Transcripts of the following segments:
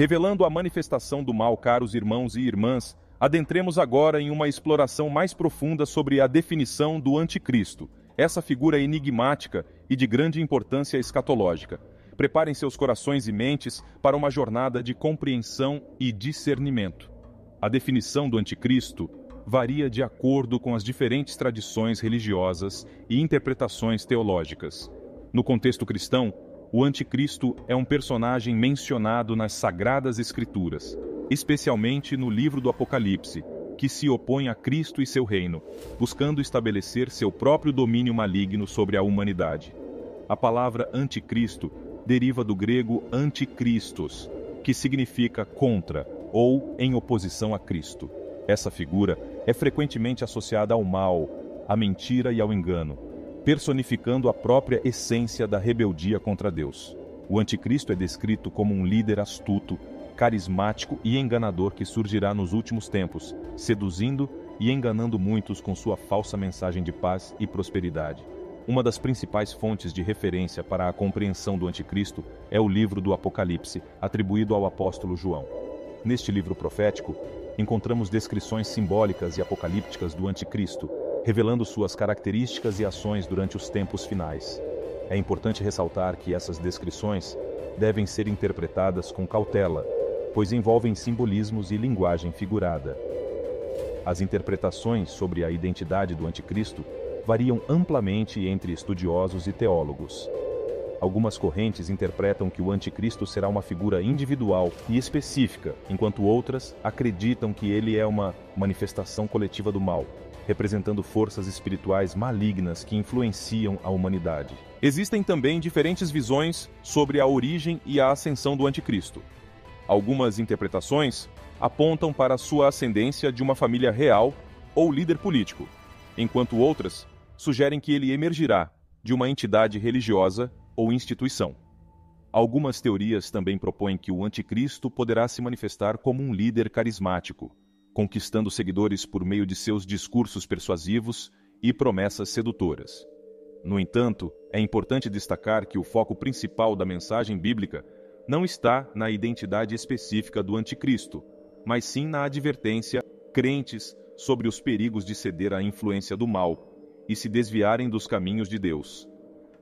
Revelando a manifestação do mal, caros irmãos e irmãs, adentremos agora em uma exploração mais profunda sobre a definição do anticristo, essa figura é enigmática e de grande importância escatológica. Preparem seus corações e mentes para uma jornada de compreensão e discernimento. A definição do anticristo varia de acordo com as diferentes tradições religiosas e interpretações teológicas. No contexto cristão, o Anticristo é um personagem mencionado nas Sagradas Escrituras, especialmente no livro do Apocalipse, que se opõe a Cristo e seu reino, buscando estabelecer seu próprio domínio maligno sobre a humanidade. A palavra anticristo deriva do grego anticristos, que significa contra ou em oposição a Cristo. Essa figura é frequentemente associada ao mal, à mentira e ao engano personificando a própria essência da rebeldia contra Deus. O anticristo é descrito como um líder astuto, carismático e enganador que surgirá nos últimos tempos, seduzindo e enganando muitos com sua falsa mensagem de paz e prosperidade. Uma das principais fontes de referência para a compreensão do Anticristo é o livro do Apocalipse, atribuído ao apóstolo João. Neste livro profético, encontramos descrições simbólicas e apocalípticas do Anticristo, revelando suas características e ações durante os tempos finais. É importante ressaltar que essas descrições devem ser interpretadas com cautela, pois envolvem simbolismos e linguagem figurada. As interpretações sobre a identidade do Anticristo variam amplamente entre estudiosos e teólogos. Algumas correntes interpretam que o Anticristo será uma figura individual e específica, enquanto outras acreditam que ele é uma manifestação coletiva do mal, representando forças espirituais malignas que influenciam a humanidade. Existem também diferentes visões sobre a origem e a ascensão do Anticristo. Algumas interpretações apontam para sua ascendência de uma família real ou líder político, enquanto outras sugerem que ele emergirá de uma entidade religiosa ou instituição. Algumas teorias também propõem que o Anticristo poderá se manifestar como um líder carismático, conquistando seguidores por meio de seus discursos persuasivos e promessas sedutoras. No entanto, é importante destacar que o foco principal da mensagem bíblica não está na identidade específica do anticristo, mas sim na advertência crentes sobre os perigos de ceder à influência do mal e se desviarem dos caminhos de Deus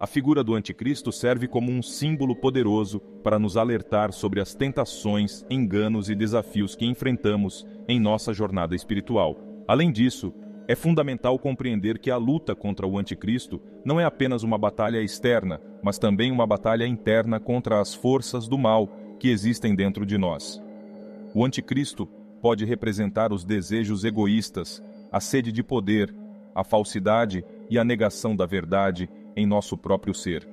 a figura do Anticristo serve como um símbolo poderoso para nos alertar sobre as tentações, enganos e desafios que enfrentamos em nossa jornada espiritual. Além disso, é fundamental compreender que a luta contra o Anticristo não é apenas uma batalha externa, mas também uma batalha interna contra as forças do mal que existem dentro de nós. O Anticristo pode representar os desejos egoístas, a sede de poder, a falsidade e a negação da verdade em nosso próprio ser.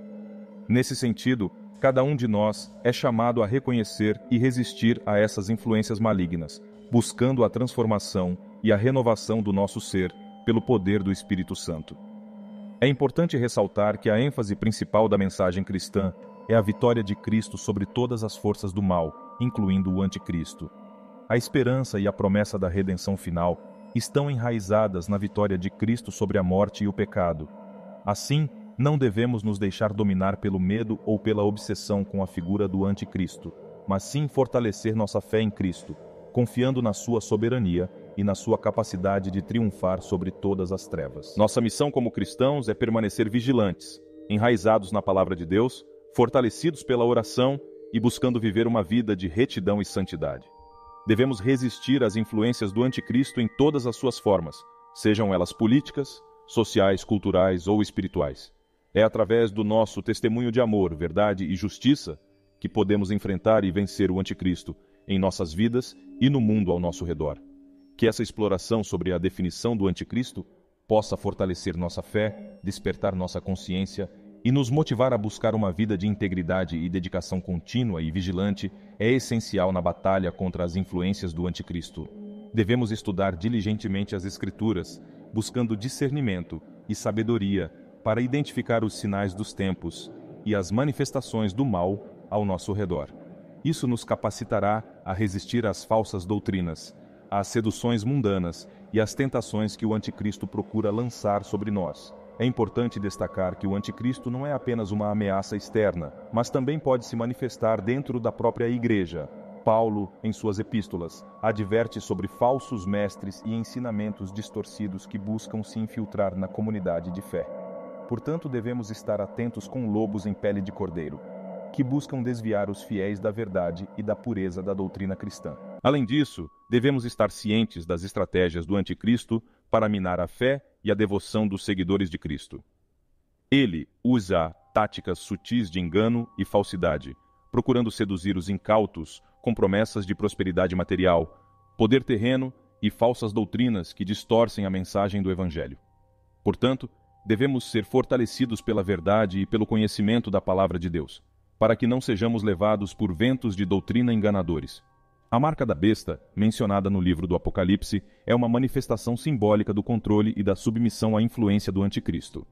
Nesse sentido, cada um de nós é chamado a reconhecer e resistir a essas influências malignas, buscando a transformação e a renovação do nosso ser pelo poder do Espírito Santo. É importante ressaltar que a ênfase principal da mensagem cristã é a vitória de Cristo sobre todas as forças do mal, incluindo o Anticristo. A esperança e a promessa da redenção final estão enraizadas na vitória de Cristo sobre a morte e o pecado. Assim, não devemos nos deixar dominar pelo medo ou pela obsessão com a figura do anticristo, mas sim fortalecer nossa fé em Cristo, confiando na sua soberania e na sua capacidade de triunfar sobre todas as trevas. Nossa missão como cristãos é permanecer vigilantes, enraizados na palavra de Deus, fortalecidos pela oração e buscando viver uma vida de retidão e santidade. Devemos resistir às influências do anticristo em todas as suas formas, sejam elas políticas, sociais, culturais ou espirituais. É através do nosso testemunho de amor, verdade e justiça que podemos enfrentar e vencer o Anticristo em nossas vidas e no mundo ao nosso redor. Que essa exploração sobre a definição do Anticristo possa fortalecer nossa fé, despertar nossa consciência e nos motivar a buscar uma vida de integridade e dedicação contínua e vigilante é essencial na batalha contra as influências do Anticristo. Devemos estudar diligentemente as Escrituras, buscando discernimento e sabedoria para identificar os sinais dos tempos e as manifestações do mal ao nosso redor. Isso nos capacitará a resistir às falsas doutrinas, às seduções mundanas e às tentações que o Anticristo procura lançar sobre nós. É importante destacar que o anticristo não é apenas uma ameaça externa, mas também pode se manifestar dentro da própria igreja. Paulo, em suas epístolas, adverte sobre falsos mestres e ensinamentos distorcidos que buscam se infiltrar na comunidade de fé. Portanto, devemos estar atentos com lobos em pele de cordeiro, que buscam desviar os fiéis da verdade e da pureza da doutrina cristã. Além disso, devemos estar cientes das estratégias do anticristo para minar a fé e a devoção dos seguidores de Cristo. Ele usa táticas sutis de engano e falsidade, procurando seduzir os incautos com promessas de prosperidade material, poder terreno e falsas doutrinas que distorcem a mensagem do Evangelho. Portanto, devemos ser fortalecidos pela verdade e pelo conhecimento da palavra de Deus, para que não sejamos levados por ventos de doutrina enganadores. A marca da besta, mencionada no livro do Apocalipse, é uma manifestação simbólica do controle e da submissão à influência do Anticristo.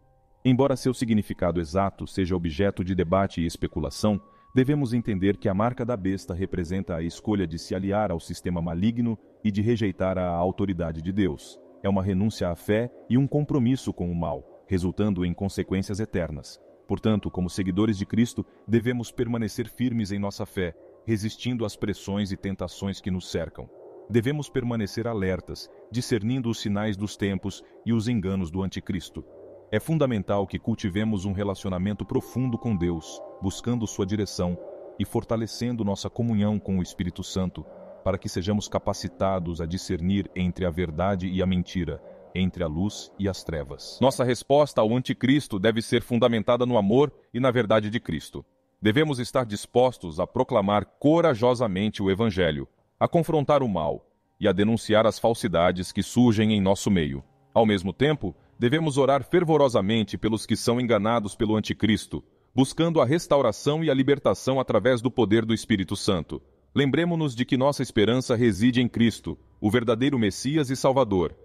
Embora seu significado exato seja objeto de debate e especulação, devemos entender que a marca da besta representa a escolha de se aliar ao sistema maligno e de rejeitar a autoridade de Deus. É uma renúncia à fé e um compromisso com o mal resultando em consequências eternas. Portanto, como seguidores de Cristo, devemos permanecer firmes em nossa fé, resistindo às pressões e tentações que nos cercam. Devemos permanecer alertas, discernindo os sinais dos tempos e os enganos do Anticristo. É fundamental que cultivemos um relacionamento profundo com Deus, buscando Sua direção e fortalecendo nossa comunhão com o Espírito Santo, para que sejamos capacitados a discernir entre a verdade e a mentira entre a luz e as trevas. Nossa resposta ao anticristo deve ser fundamentada no amor e na verdade de Cristo. Devemos estar dispostos a proclamar corajosamente o Evangelho, a confrontar o mal e a denunciar as falsidades que surgem em nosso meio. Ao mesmo tempo, devemos orar fervorosamente pelos que são enganados pelo anticristo, buscando a restauração e a libertação através do poder do Espírito Santo. Lembremos-nos de que nossa esperança reside em Cristo, o verdadeiro Messias e Salvador,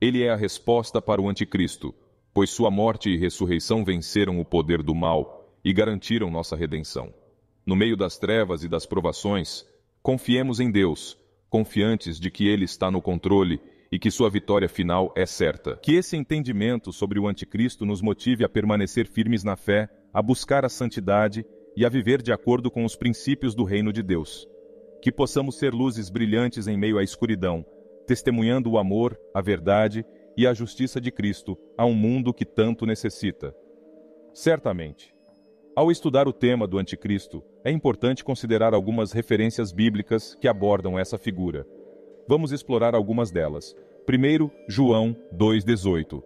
ele é a resposta para o anticristo, pois sua morte e ressurreição venceram o poder do mal e garantiram nossa redenção. No meio das trevas e das provações, confiemos em Deus, confiantes de que Ele está no controle e que sua vitória final é certa. Que esse entendimento sobre o anticristo nos motive a permanecer firmes na fé, a buscar a santidade e a viver de acordo com os princípios do reino de Deus. Que possamos ser luzes brilhantes em meio à escuridão, testemunhando o amor, a verdade e a justiça de Cristo a um mundo que tanto necessita. Certamente, ao estudar o tema do Anticristo, é importante considerar algumas referências bíblicas que abordam essa figura. Vamos explorar algumas delas. Primeiro, João 2,18.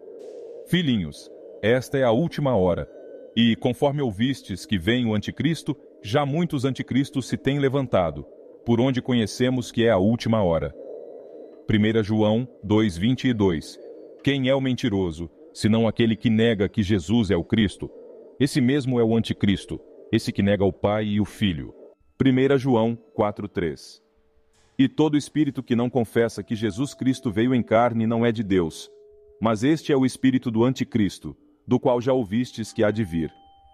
Filhinhos, esta é a última hora. E, conforme ouvistes que vem o anticristo, já muitos anticristos se têm levantado, por onde conhecemos que é a última hora. 1 João 2:22. Quem é o mentiroso, senão aquele que nega que Jesus é o Cristo? Esse mesmo é o anticristo, esse que nega o Pai e o Filho. 1 João 4:3. E todo espírito que não confessa que Jesus Cristo veio em carne não é de Deus. Mas este é o espírito do anticristo, do qual já ouvistes que há de vir,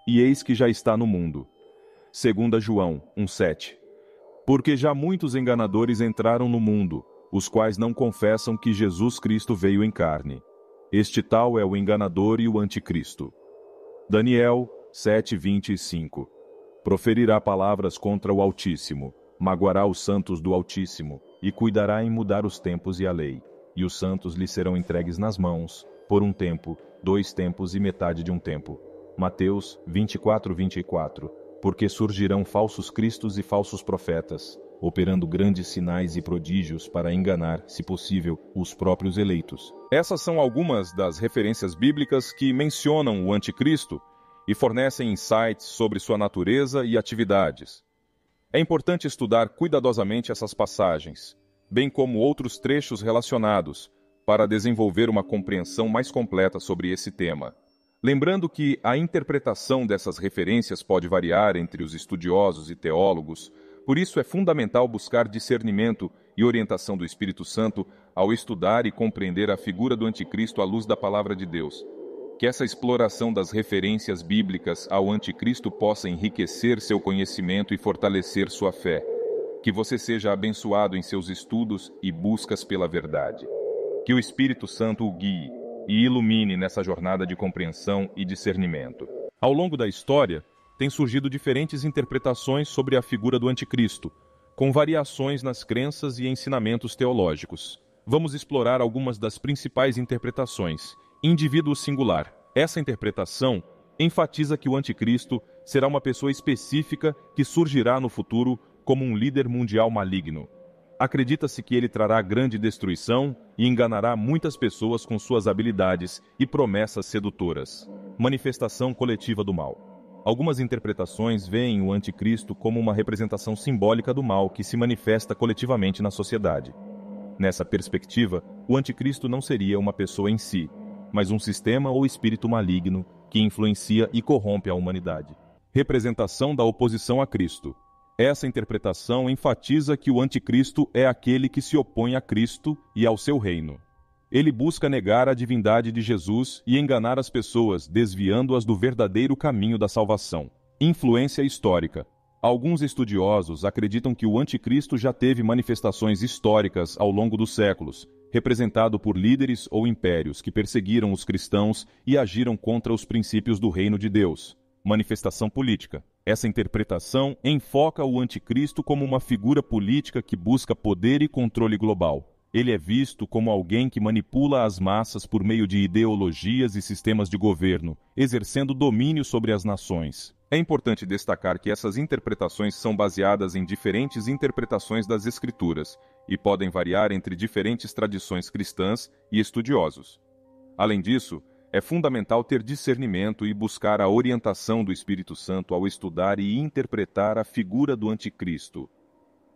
e eis que já está no mundo. 2 João 1:7. Porque já muitos enganadores entraram no mundo os quais não confessam que Jesus Cristo veio em carne. Este tal é o enganador e o anticristo. Daniel 7:25 Proferirá palavras contra o Altíssimo, magoará os santos do Altíssimo e cuidará em mudar os tempos e a lei. E os santos lhe serão entregues nas mãos, por um tempo, dois tempos e metade de um tempo. Mateus 24:24 Porque surgirão falsos cristos e falsos profetas, operando grandes sinais e prodígios para enganar, se possível, os próprios eleitos. Essas são algumas das referências bíblicas que mencionam o Anticristo e fornecem insights sobre sua natureza e atividades. É importante estudar cuidadosamente essas passagens, bem como outros trechos relacionados, para desenvolver uma compreensão mais completa sobre esse tema. Lembrando que a interpretação dessas referências pode variar entre os estudiosos e teólogos, por isso é fundamental buscar discernimento e orientação do Espírito Santo ao estudar e compreender a figura do Anticristo à luz da palavra de Deus. Que essa exploração das referências bíblicas ao Anticristo possa enriquecer seu conhecimento e fortalecer sua fé. Que você seja abençoado em seus estudos e buscas pela verdade. Que o Espírito Santo o guie e ilumine nessa jornada de compreensão e discernimento. Ao longo da história, têm surgido diferentes interpretações sobre a figura do Anticristo, com variações nas crenças e ensinamentos teológicos. Vamos explorar algumas das principais interpretações. Indivíduo singular. Essa interpretação enfatiza que o Anticristo será uma pessoa específica que surgirá no futuro como um líder mundial maligno. Acredita-se que ele trará grande destruição e enganará muitas pessoas com suas habilidades e promessas sedutoras. Manifestação coletiva do mal. Algumas interpretações veem o anticristo como uma representação simbólica do mal que se manifesta coletivamente na sociedade. Nessa perspectiva, o anticristo não seria uma pessoa em si, mas um sistema ou espírito maligno que influencia e corrompe a humanidade. Representação da oposição a Cristo. Essa interpretação enfatiza que o anticristo é aquele que se opõe a Cristo e ao seu reino ele busca negar a divindade de Jesus e enganar as pessoas, desviando-as do verdadeiro caminho da salvação. Influência histórica. Alguns estudiosos acreditam que o anticristo já teve manifestações históricas ao longo dos séculos, representado por líderes ou impérios que perseguiram os cristãos e agiram contra os princípios do reino de Deus. Manifestação política. Essa interpretação enfoca o anticristo como uma figura política que busca poder e controle global. Ele é visto como alguém que manipula as massas por meio de ideologias e sistemas de governo, exercendo domínio sobre as nações. É importante destacar que essas interpretações são baseadas em diferentes interpretações das Escrituras e podem variar entre diferentes tradições cristãs e estudiosos. Além disso, é fundamental ter discernimento e buscar a orientação do Espírito Santo ao estudar e interpretar a figura do Anticristo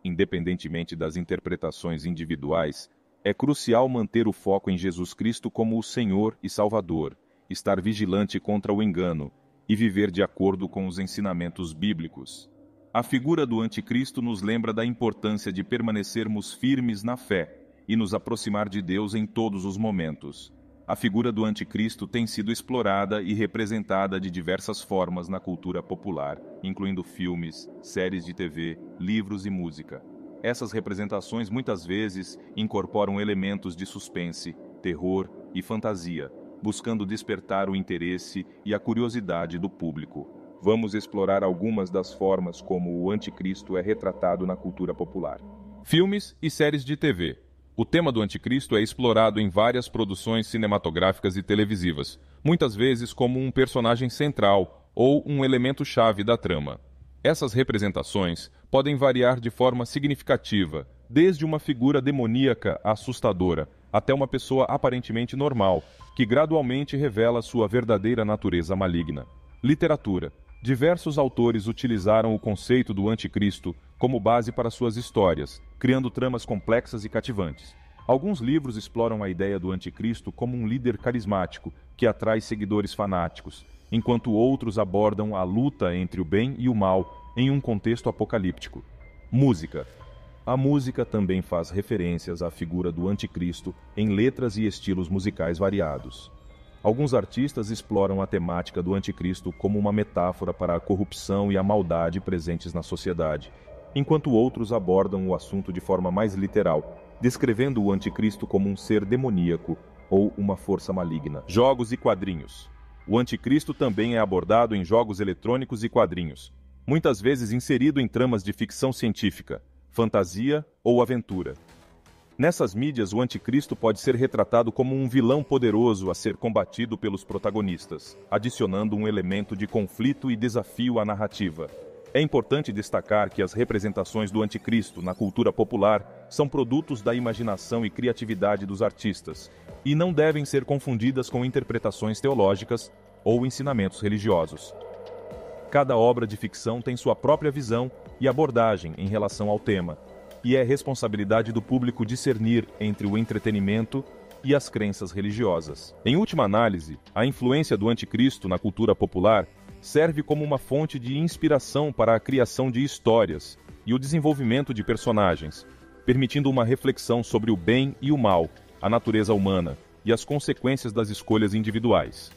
independentemente das interpretações individuais, é crucial manter o foco em Jesus Cristo como o Senhor e Salvador, estar vigilante contra o engano e viver de acordo com os ensinamentos bíblicos. A figura do Anticristo nos lembra da importância de permanecermos firmes na fé e nos aproximar de Deus em todos os momentos a figura do anticristo tem sido explorada e representada de diversas formas na cultura popular, incluindo filmes, séries de TV, livros e música. Essas representações muitas vezes incorporam elementos de suspense, terror e fantasia, buscando despertar o interesse e a curiosidade do público. Vamos explorar algumas das formas como o anticristo é retratado na cultura popular. Filmes e séries de TV. O tema do anticristo é explorado em várias produções cinematográficas e televisivas, muitas vezes como um personagem central ou um elemento chave da trama. Essas representações podem variar de forma significativa, desde uma figura demoníaca assustadora até uma pessoa aparentemente normal, que gradualmente revela sua verdadeira natureza maligna. Literatura. Diversos autores utilizaram o conceito do anticristo como base para suas histórias, criando tramas complexas e cativantes. Alguns livros exploram a ideia do anticristo como um líder carismático que atrai seguidores fanáticos, enquanto outros abordam a luta entre o bem e o mal em um contexto apocalíptico. Música. A música também faz referências à figura do anticristo em letras e estilos musicais variados. Alguns artistas exploram a temática do anticristo como uma metáfora para a corrupção e a maldade presentes na sociedade, enquanto outros abordam o assunto de forma mais literal, descrevendo o anticristo como um ser demoníaco ou uma força maligna. Jogos e quadrinhos. O anticristo também é abordado em jogos eletrônicos e quadrinhos, muitas vezes inserido em tramas de ficção científica, fantasia ou aventura. Nessas mídias, o anticristo pode ser retratado como um vilão poderoso a ser combatido pelos protagonistas, adicionando um elemento de conflito e desafio à narrativa. É importante destacar que as representações do anticristo na cultura popular são produtos da imaginação e criatividade dos artistas, e não devem ser confundidas com interpretações teológicas ou ensinamentos religiosos. Cada obra de ficção tem sua própria visão e abordagem em relação ao tema, e é responsabilidade do público discernir entre o entretenimento e as crenças religiosas. Em última análise, a influência do anticristo na cultura popular serve como uma fonte de inspiração para a criação de histórias e o desenvolvimento de personagens, permitindo uma reflexão sobre o bem e o mal, a natureza humana e as consequências das escolhas individuais.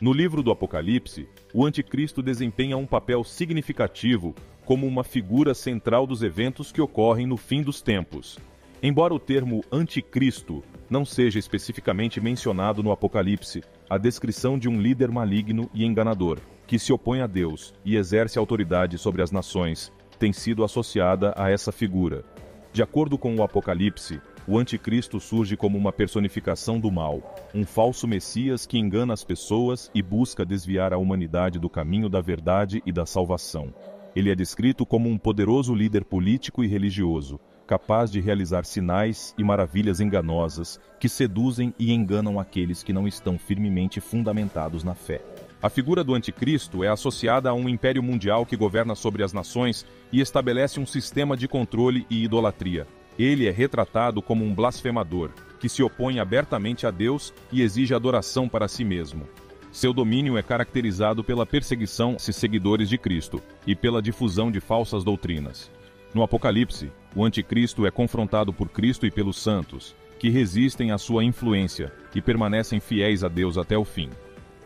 No livro do Apocalipse, o Anticristo desempenha um papel significativo como uma figura central dos eventos que ocorrem no fim dos tempos. Embora o termo anticristo não seja especificamente mencionado no Apocalipse, a descrição de um líder maligno e enganador que se opõe a Deus e exerce autoridade sobre as nações, tem sido associada a essa figura. De acordo com o Apocalipse, o anticristo surge como uma personificação do mal, um falso messias que engana as pessoas e busca desviar a humanidade do caminho da verdade e da salvação. Ele é descrito como um poderoso líder político e religioso, capaz de realizar sinais e maravilhas enganosas que seduzem e enganam aqueles que não estão firmemente fundamentados na fé. A figura do anticristo é associada a um império mundial que governa sobre as nações e estabelece um sistema de controle e idolatria. Ele é retratado como um blasfemador, que se opõe abertamente a Deus e exige adoração para si mesmo. Seu domínio é caracterizado pela perseguição se seguidores de Cristo e pela difusão de falsas doutrinas. No Apocalipse, o anticristo é confrontado por Cristo e pelos santos, que resistem à sua influência e permanecem fiéis a Deus até o fim.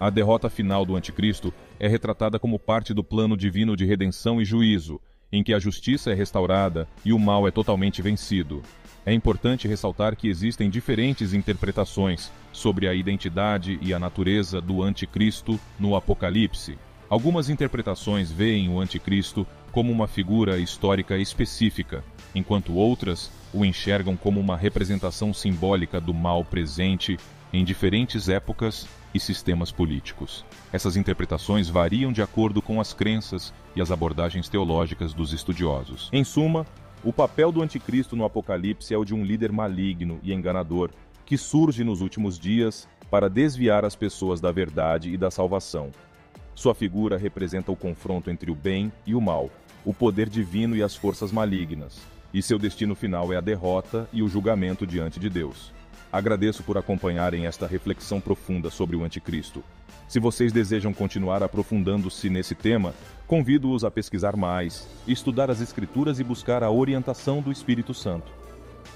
A derrota final do anticristo é retratada como parte do plano divino de redenção e juízo, em que a justiça é restaurada e o mal é totalmente vencido. É importante ressaltar que existem diferentes interpretações sobre a identidade e a natureza do anticristo no Apocalipse. Algumas interpretações veem o anticristo como uma figura histórica específica, enquanto outras o enxergam como uma representação simbólica do mal presente em diferentes épocas e sistemas políticos. Essas interpretações variam de acordo com as crenças e as abordagens teológicas dos estudiosos. Em suma, o papel do anticristo no Apocalipse é o de um líder maligno e enganador que surge nos últimos dias para desviar as pessoas da verdade e da salvação, sua figura representa o confronto entre o bem e o mal, o poder divino e as forças malignas, e seu destino final é a derrota e o julgamento diante de Deus. Agradeço por acompanharem esta reflexão profunda sobre o Anticristo. Se vocês desejam continuar aprofundando-se nesse tema, convido-os a pesquisar mais, estudar as Escrituras e buscar a orientação do Espírito Santo.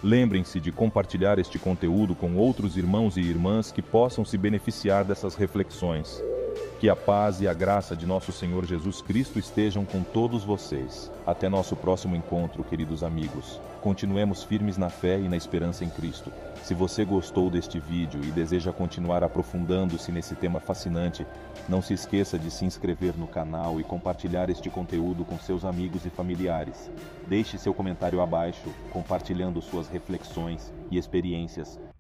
Lembrem-se de compartilhar este conteúdo com outros irmãos e irmãs que possam se beneficiar dessas reflexões. Que a paz e a graça de nosso Senhor Jesus Cristo estejam com todos vocês. Até nosso próximo encontro, queridos amigos. Continuemos firmes na fé e na esperança em Cristo. Se você gostou deste vídeo e deseja continuar aprofundando-se nesse tema fascinante, não se esqueça de se inscrever no canal e compartilhar este conteúdo com seus amigos e familiares. Deixe seu comentário abaixo, compartilhando suas reflexões e experiências